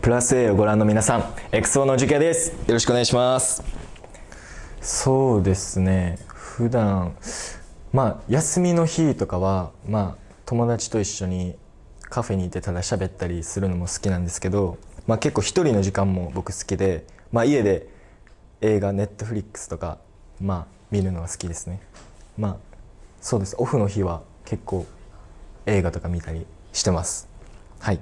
プラス A をご覧の皆さん XO の受験ですよろしくお願いしますそうですね普段まあ休みの日とかはまあ友達と一緒にカフェにいてただ喋ったりするのも好きなんですけど、まあ、結構一人の時間も僕好きで、まあ、家で映画ネットフリックスとか、まあ、見るのが好きですねまあそうですオフの日は結構映画とか見たりしてますはい